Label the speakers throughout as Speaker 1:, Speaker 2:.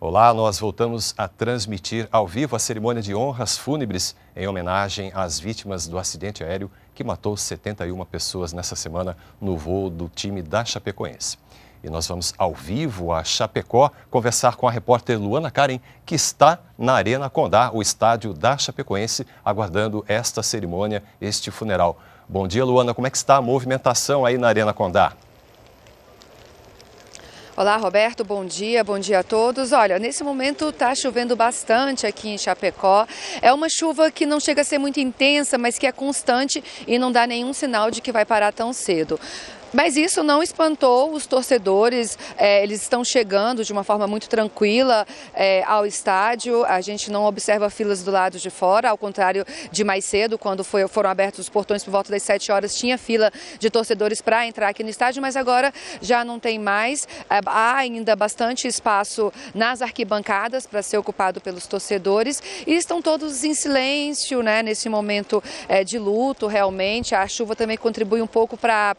Speaker 1: Olá, nós voltamos a transmitir ao vivo a cerimônia de honras fúnebres em homenagem às vítimas do acidente aéreo que matou 71 pessoas nessa semana no voo do time da Chapecoense. E nós vamos ao vivo a Chapecó conversar com a repórter Luana Karen, que está na Arena Condá, o estádio da Chapecoense, aguardando esta cerimônia, este funeral. Bom dia, Luana. Como é que está a movimentação aí na Arena Condá?
Speaker 2: Olá, Roberto, bom dia, bom dia a todos. Olha, nesse momento está chovendo bastante aqui em Chapecó. É uma chuva que não chega a ser muito intensa, mas que é constante e não dá nenhum sinal de que vai parar tão cedo. Mas isso não espantou os torcedores, é, eles estão chegando de uma forma muito tranquila é, ao estádio, a gente não observa filas do lado de fora, ao contrário de mais cedo, quando foi, foram abertos os portões por volta das 7 horas, tinha fila de torcedores para entrar aqui no estádio, mas agora já não tem mais. É, há ainda bastante espaço nas arquibancadas para ser ocupado pelos torcedores e estão todos em silêncio né, nesse momento é, de luto, realmente. A chuva também contribui um pouco para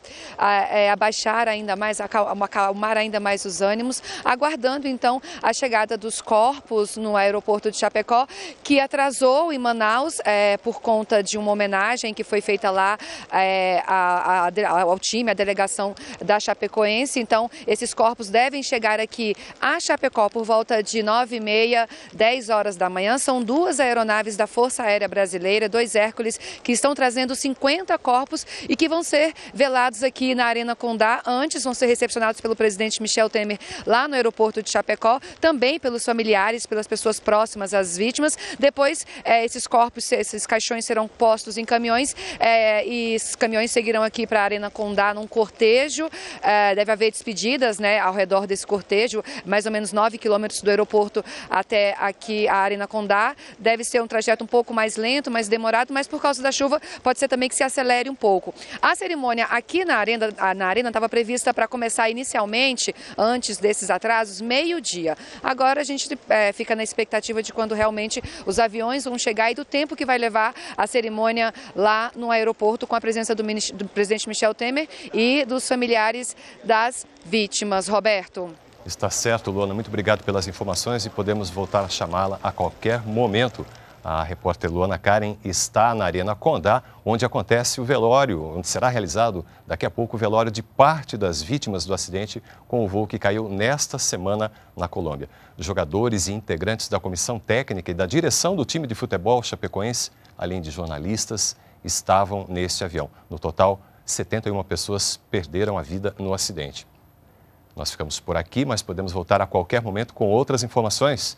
Speaker 2: é, abaixar ainda mais, acalmar ainda mais os ânimos, aguardando então a chegada dos corpos no aeroporto de Chapecó, que atrasou em Manaus é, por conta de uma homenagem que foi feita lá é, a, a, ao time, à delegação da Chapecoense. Então, esses corpos devem chegar aqui a Chapecó por volta de 9 e meia, 10 horas da manhã. São duas aeronaves da Força Aérea Brasileira, dois Hércules, que estão trazendo 50 corpos e que vão ser velados aqui na Arena Condá. Antes vão ser recepcionados pelo presidente Michel Temer lá no aeroporto de Chapecó, também pelos familiares, pelas pessoas próximas às vítimas. Depois, é, esses corpos, esses caixões serão postos em caminhões é, e esses caminhões seguirão aqui para a Arena Condá num cortejo. É, deve haver despedidas né, ao redor desse cortejo, mais ou menos 9 quilômetros do aeroporto até aqui a Arena Condá. Deve ser um trajeto um pouco mais lento, mais demorado, mas por causa da chuva pode ser também que se acelere um pouco. A cerimônia aqui na Arena, a, na Arena estava prevista para começar inicialmente, antes desses atrasos, meio-dia. Agora a gente é, fica na expectativa de quando realmente os aviões vão chegar e do tempo que vai levar a cerimônia lá no aeroporto com a presença do, do presidente Michel Temer e dos familiares das vítimas. Roberto.
Speaker 1: Está certo, Luana. Muito obrigado pelas informações e podemos voltar a chamá-la a qualquer momento. A repórter Luana Karen está na Arena Condá, onde acontece o velório, onde será realizado daqui a pouco o velório de parte das vítimas do acidente com o voo que caiu nesta semana na Colômbia. Jogadores e integrantes da comissão técnica e da direção do time de futebol chapecoense, além de jornalistas, estavam neste avião. No total, 71 pessoas perderam a vida no acidente. Nós ficamos por aqui, mas podemos voltar a qualquer momento com outras informações.